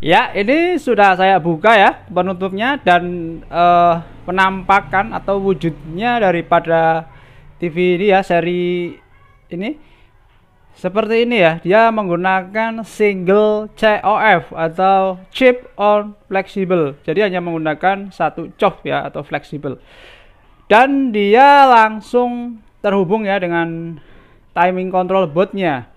Ya, ini sudah saya buka ya penutupnya dan uh, penampakan atau wujudnya daripada TV ini ya seri ini seperti ini ya. Dia menggunakan single COF atau chip on flexible. Jadi hanya menggunakan satu COF ya atau flexible. Dan dia langsung terhubung ya dengan timing control boardnya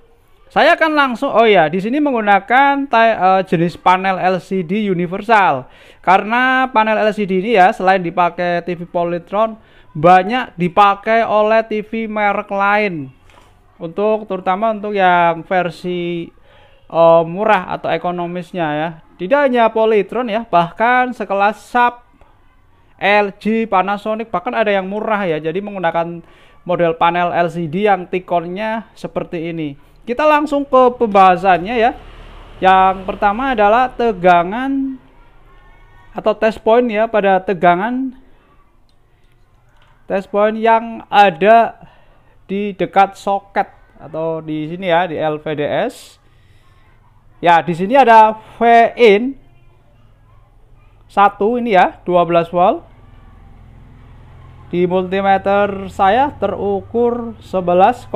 saya akan langsung oh ya, di sini menggunakan eh, jenis panel LCD universal. Karena panel LCD ini ya selain dipakai TV Polytron banyak dipakai oleh TV merek lain. Untuk terutama untuk yang versi uh, murah atau ekonomisnya ya. Tidak hanya Polytron ya, bahkan sekelas Sharp, LG, Panasonic bahkan ada yang murah ya. Jadi menggunakan model panel LCD yang tikonnya seperti ini. Kita langsung ke pembahasannya ya. Yang pertama adalah tegangan atau test point ya pada tegangan test point yang ada di dekat soket atau di sini ya di LVDS. Ya, di sini ada V in 1 ini ya, 12 volt di multimeter saya terukur 11,4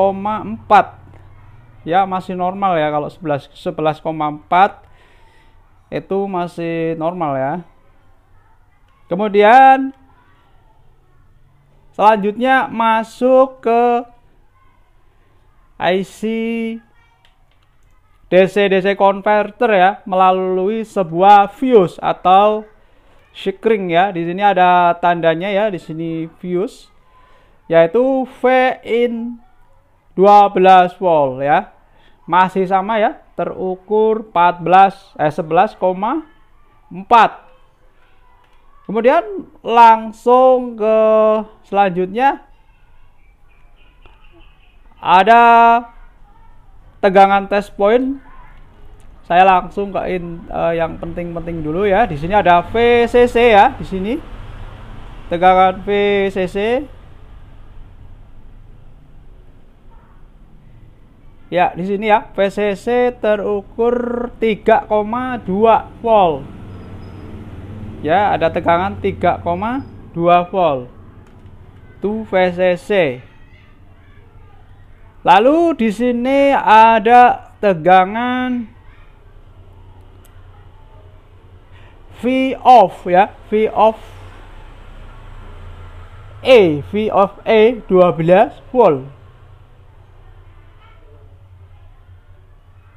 ya masih normal ya kalau 11 11,4 itu masih normal ya kemudian selanjutnya masuk ke IC DC-DC converter ya melalui sebuah fuse atau Shikring ya. Di sini ada tandanya ya, di sini fuse yaitu V in 12 volt ya. Masih sama ya, terukur 14 eh 11,4. Kemudian langsung ke selanjutnya ada tegangan test point saya langsung ke in, uh, yang penting-penting dulu ya. Di sini ada VCC ya, di sini. Tegangan VCC. Ya, di sini ya, VCC terukur 3,2 volt. Ya, ada tegangan 3,2 volt. Itu VCC. Lalu di sini ada tegangan V of ya V of A V of A 12 volt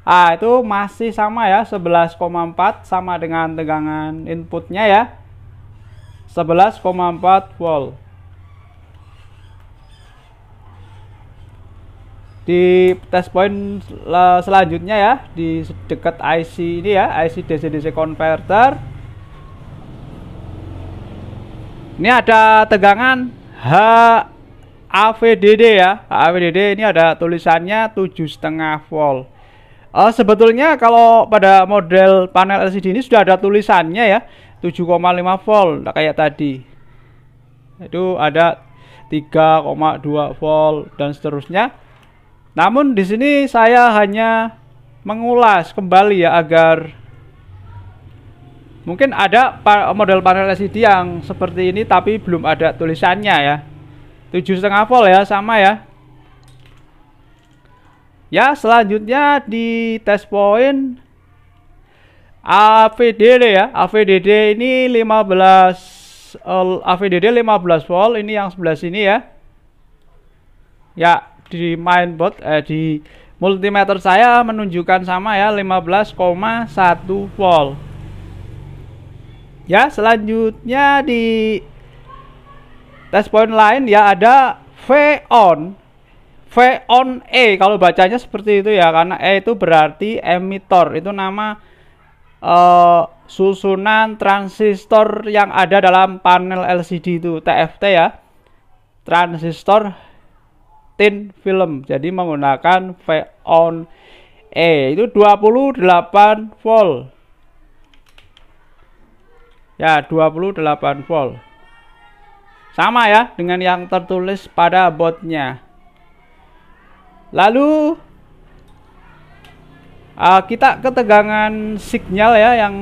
Ah itu masih sama ya 11,4 sama dengan tegangan inputnya ya 11,4 volt di test point selanjutnya ya di dekat IC ini ya IC DC DC converter Ini ada tegangan H AVDD ya. AVDD ini ada tulisannya 7,5 volt. Uh, sebetulnya kalau pada model panel LCD ini sudah ada tulisannya ya 7,5 volt kayak tadi itu ada 3,2 volt dan seterusnya namun di sini saya hanya mengulas kembali ya agar Mungkin ada model panel LCD yang seperti ini tapi belum ada tulisannya ya. Tujuh setengah volt ya, sama ya. Ya, selanjutnya di test point AVDD ya. AVDD ini 15 uh, AVDD 15 volt ini yang sebelah sini ya. Ya, di mainboard eh di multimeter saya menunjukkan sama ya 15,1 volt. Ya, selanjutnya di test point lain ya ada V on. V on E kalau bacanya seperti itu ya karena E itu berarti emitor. Itu nama uh, susunan transistor yang ada dalam panel LCD itu TFT ya. Transistor tin film. Jadi menggunakan V on E itu 28 volt. Ya, 28 volt. Sama ya dengan yang tertulis pada botnya. Lalu uh, kita ketegangan signal ya yang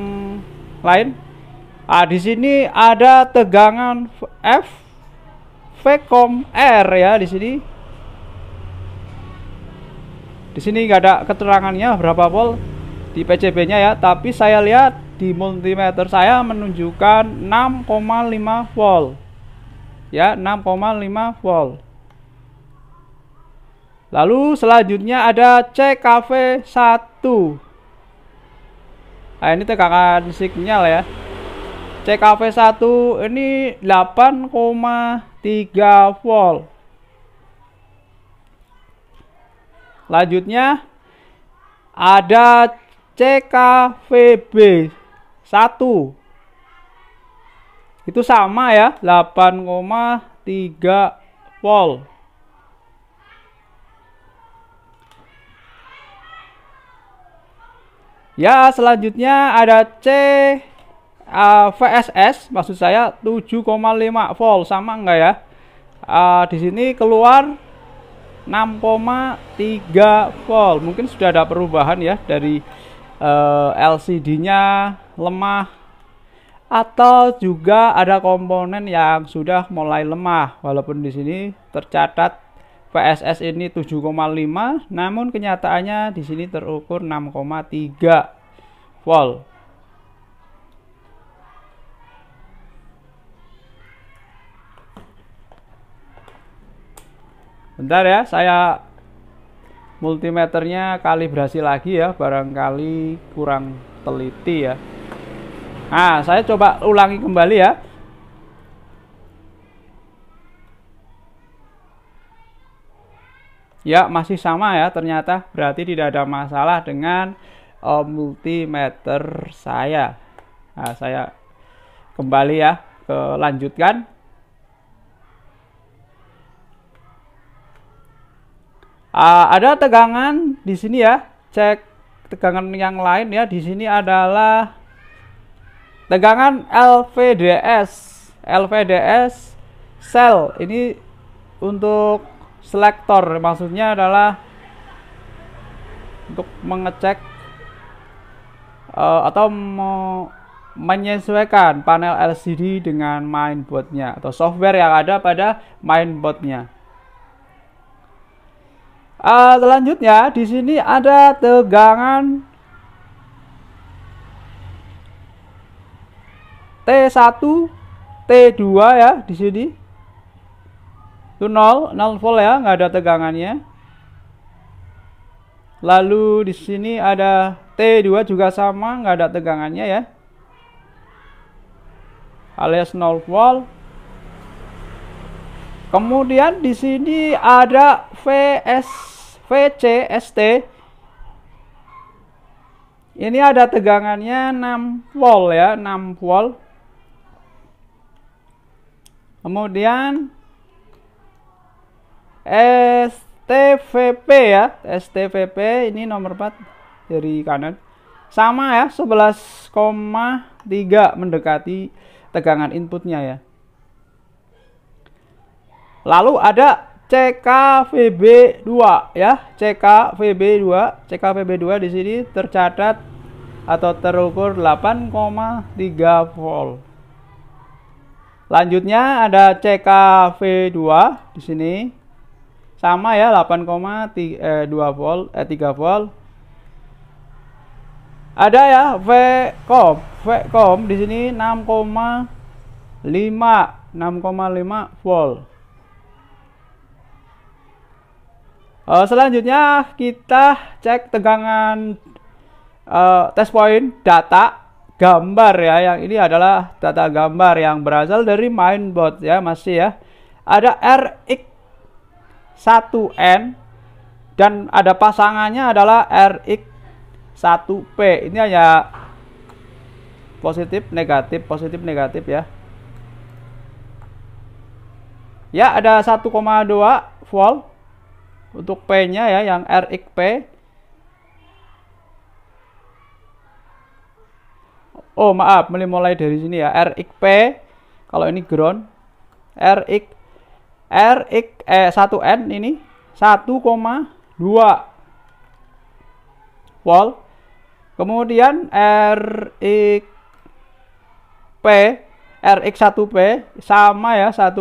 lain. Ah, di sini ada tegangan F Vcom R ya di sini. Di sini nggak ada keterangannya berapa volt di PCB-nya ya, tapi saya lihat di multimeter saya menunjukkan 6,5 volt ya 6,5 volt lalu selanjutnya ada CKV 1 nah ini tegangan signal ya CKV 1 ini 8,3 volt Lanjutnya ada CKVB 1. Itu sama ya, 8,3 volt. Ya, selanjutnya ada C uh, VSS, maksud saya 7,5 volt, sama enggak ya? Uh, di sini keluar 6,3 volt. Mungkin sudah ada perubahan ya dari uh, eh, LCD-nya lemah atau juga ada komponen yang sudah mulai lemah walaupun di sini tercatat VSS ini 7,5 namun kenyataannya di sini terukur 6,3 volt Bentar ya, saya multimeternya kalibrasi lagi ya, barangkali kurang teliti ya. Nah, saya coba ulangi kembali ya. Ya, masih sama ya ternyata. Berarti tidak ada masalah dengan uh, multimeter saya. Nah, saya kembali ya ke lanjutkan. Uh, ada tegangan di sini ya. Cek tegangan yang lain ya. Di sini adalah tegangan LVDS LVDS sel ini untuk selektor maksudnya adalah untuk mengecek uh, atau menyesuaikan panel LCD dengan mainboardnya atau software yang ada pada mainboardnya. Uh, selanjutnya di sini ada tegangan T1 T2 ya di sini itu 0 0 volt ya nggak ada tegangannya lalu di sini ada T2 juga sama nggak ada tegangannya ya alias 0 volt kemudian di sini ada VS VC, ST. ini ada tegangannya 6 volt ya 6 volt Kemudian STVP ya, STVP ini nomor 4 dari kanan. Sama ya, 11,3 mendekati tegangan inputnya ya. Lalu ada CKVB2 ya, CKVB2. CKVB2 di sini tercatat atau terukur 8,3 volt. Lanjutnya ada CKV2 di sini. Sama ya 8,2 eh, volt eh 3 volt. Ada ya Vcom. Vcom di sini 6,5 6,5 volt. Uh, selanjutnya kita cek tegangan uh, eh, test point data gambar ya. Yang ini adalah tata gambar yang berasal dari mainboard ya masih ya. Ada RX 1N dan ada pasangannya adalah RX 1P. Ini hanya positif negatif positif negatif ya. Ya, ada 1,2 volt untuk P-nya ya yang rx p oh maaf mulai mulai dari sini ya RXP kalau ini ground RX RX eh 1N ini 1,2 volt kemudian RX P RX1P sama ya 1,1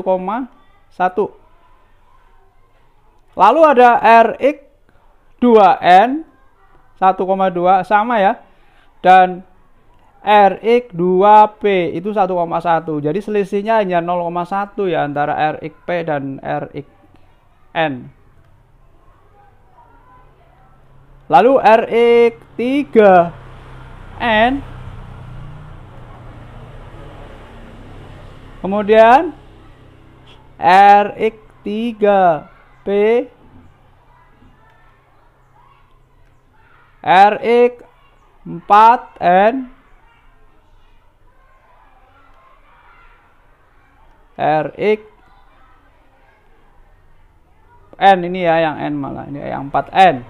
lalu ada RX 2N 1,2 sama ya dan RX 2P itu 1,1 jadi selisihnya hanya 0,1 ya antara RXP dan RXN lalu RX 3N kemudian RX 3P RX 4N RX N ini ya yang N malah ini ya yang 4N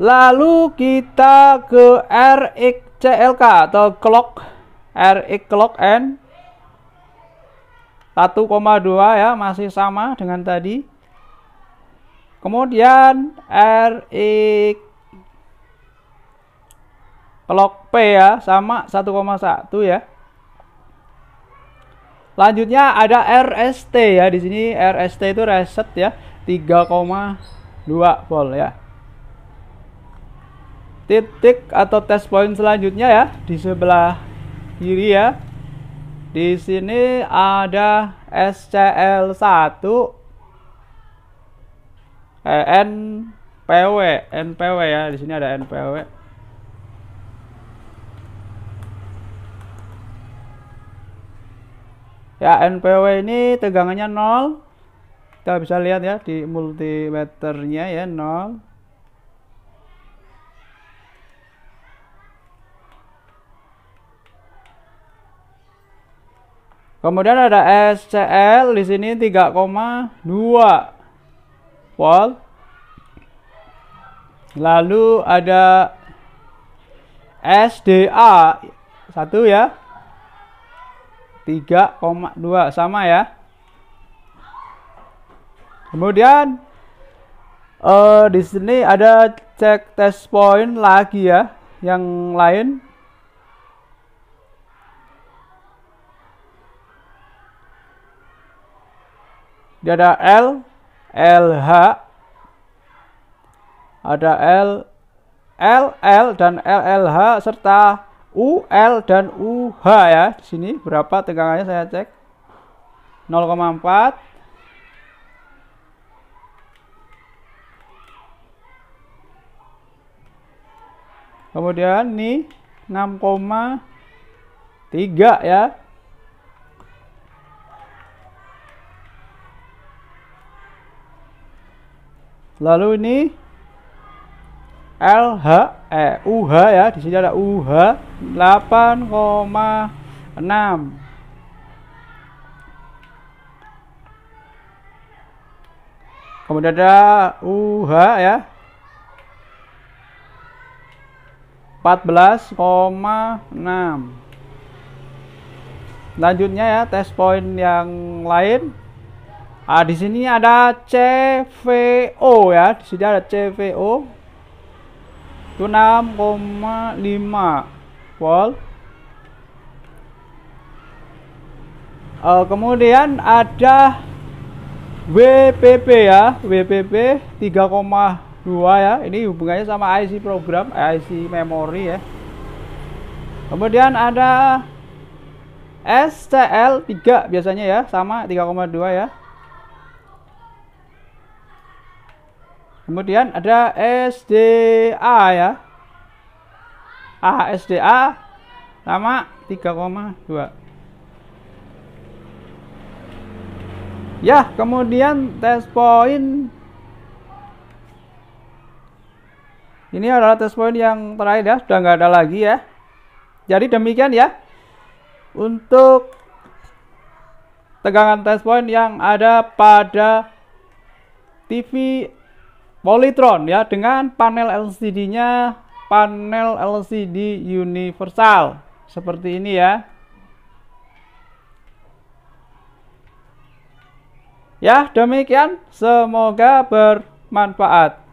lalu kita ke RX CLK atau clock RX clock N 1,2 ya masih sama dengan tadi kemudian RX Log P ya, sama 1,1 ya. Lanjutnya ada RST ya. Di sini RST itu reset ya. 3,2 volt ya. Titik atau test point selanjutnya ya di sebelah kiri ya. Di sini ada SCL1 eh, NPW, NPW ya. Di sini ada NPW. Ya, NPW ini tegangannya nol, Kita bisa lihat ya di multimeternya ya nol. Kemudian ada SCL di sini 3,2 volt. Lalu ada SDA satu ya 3,2 sama ya. Kemudian uh, di sini ada cek test point lagi ya, yang lain. Dia ada L, LH, ada L, LL dan LLH serta UL dan UH ya di sini berapa tegangannya saya cek 0,4 Kemudian ini 6,3 ya. Lalu ini L H eh UH ya di sini ada UH 8,6 kemudian ada UH ya 14,6 lanjutnya ya test point yang lain ah di sini ada CVO ya di sini ada CVO itu 6,5 volt uh, kemudian ada WPP ya WPP 3,2 ya ini hubungannya sama IC program eh, IC memory ya kemudian ada STL 3 biasanya ya sama 3,2 ya Kemudian ada SDA ya. SDA sama 3,2. Ya, kemudian test point Ini adalah test point yang terakhir ya, sudah nggak ada lagi ya. Jadi demikian ya. Untuk tegangan test point yang ada pada TV Polytron ya dengan panel LCD-nya panel LCD universal seperti ini ya. Ya, demikian semoga bermanfaat.